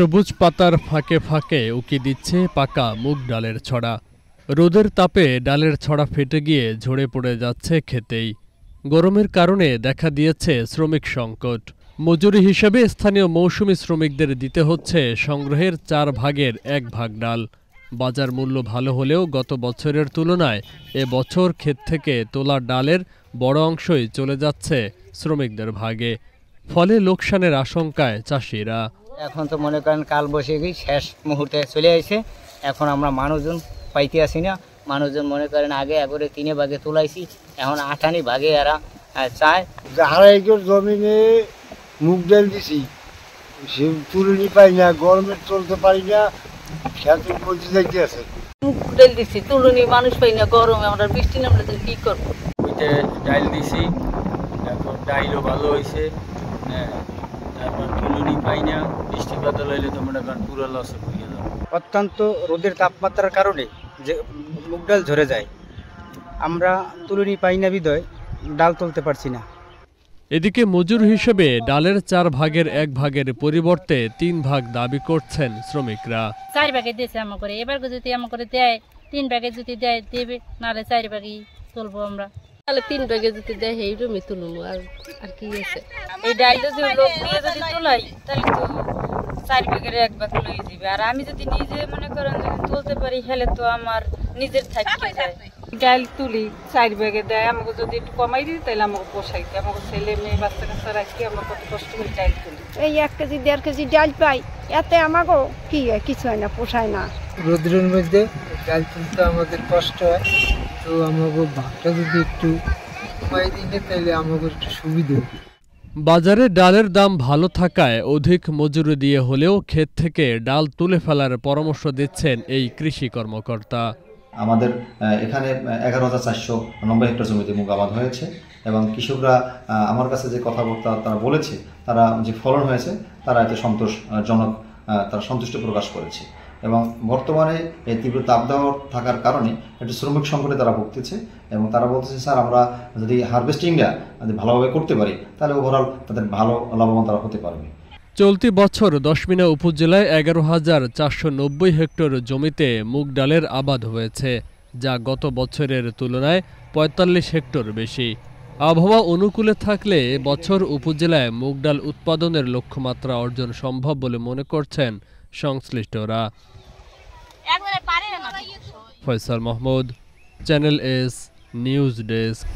সবুজ পাতার ফাঁকে ফাঁকে উকি দিচ্ছে পাকা মুগ ডালের ছড়া রোদের তাপে ডালের ছড়া ফেটে গিয়ে ঝরে পড়ে যাচ্ছে খেতেই গরমের কারণে দেখা দিয়েছে শ্রমিক সংকট মজুরি হিসেবে স্থানীয় মৌসুমি শ্রমিকদের দিতে হচ্ছে সংগ্রহের চার ভাগের এক ভাগ ডাল বাজার মূল্য ভালো হলেও গত বছরের তুলনায় এ বছর ক্ষেত থেকে তোলা ডালের বড় অংশই চলে যাচ্ছে শ্রমিকদের ভাগে ফলে লোকসানের আশঙ্কায় চাষিরা এখন তো মনে করেন কাল বসে গিয়ে শেষ মুহূর্তে চলে আসে এখন আমরা মানুষজন পাইতে আসি না মানুষজন মনে করেন আগে একবারে তিনে ভাগে তোলাইছি এখন আঠানি ভাগে এরা চায় একজন জমিনে মুখ ডাল দিছি সে নি পাই না গরমে চলতে পারি না খেতে বলতে আছে মুখ ডাল দিছি তুলুনি মানুষ পাই না গরমে আমরা বৃষ্টি নামলে তো কী করবো ডাইল দিছি এখন ডাইলও ভালো হয়েছে হ্যাঁ পাই না পুরো লস হয়ে অত্যন্ত রোদের তাপমাত্রার কারণে যে মুগ ডাল ঝরে যায় আমরা তুলনি পাই না বিদয় ডাল তুলতে পারছি না এদিকে মজুর হিসেবে ডালের চার ভাগের এক ভাগের পরিবর্তে তিন ভাগ দাবি করছেন শ্রমিকরা চার ভাগে দিয়েছে আমাকে এবার যদি আমাকে দেয় তিন ভাগে যদি দেয় দেবে নাহলে চার ভাগেই চলবো আমরা তাহলে তিন ব্যাগে যদি দেয় সেইটো আমি তুলুম আর আর কি আছে এই ডাইলটা যদি লোক নিয়ে যদি তোলাই তাহলে তো চার এক আর আমি যদি নিজে মনে করেন যদি তুলতে পারি হেলে তো আমার নিজের থাকতে যায় ডাইল তুলি চার ব্যাগে দেয় আমাকে যদি একটু কমাই দিই তাহলে আমাকে পোষাই দিই আমাকে ছেলে মেয়ে বাচ্চা কাচ্চা রাখি কত কষ্ট করে ডাইল তুলি এই এক কেজি দেড় কেজি ডাইল পাই এতে আমাকে কি হয় কিছু হয় না পোষায় না রোদ্রের মধ্যে ডাইল তুলতে আমাদের কষ্ট হয় তো আমাকে ভাতটা যদি একটু দিলে তাহলে আমাকে একটু বাজারে ডালের দাম ভালো থাকায় অধিক মজুরি দিয়ে হলেও ক্ষেত থেকে ডাল তুলে ফেলার পরামর্শ দিচ্ছেন এই কৃষি কর্মকর্তা আমাদের এখানে এগারো হাজার চারশো নব্বই হেক্টর জমিতে মুগ আবাদ হয়েছে এবং কৃষকরা আমার কাছে যে কথাবার্তা তারা বলেছে তারা যে ফলন হয়েছে তারা এতে সন্তোষজনক তারা সন্তুষ্ট প্রকাশ করেছে এবং বর্তমানে এই তীব্র তাপদাহ থাকার কারণে একটু শ্রমিক সংকটে তারা ভুগতেছে এবং তারা বলতেছে স্যার আমরা যদি হারভেস্টিংটা যদি ভালোভাবে করতে পারি তাহলে ওভারঅল তাদের ভালো লাভবান তারা হতে পারবে চলতি বছর দশমিনা উপজেলায় এগারো হাজার চারশো নব্বই হেক্টর জমিতে মুগ ডালের আবাদ হয়েছে যা গত বছরের তুলনায় ৪৫ হেক্টর বেশি আবহাওয়া অনুকূলে থাকলে বছর উপজেলায় মুগ ডাল উৎপাদনের লক্ষ্যমাত্রা অর্জন সম্ভব বলে মনে করছেন সংশ্লিষ্টরা Faisal Mahmud channel S news desk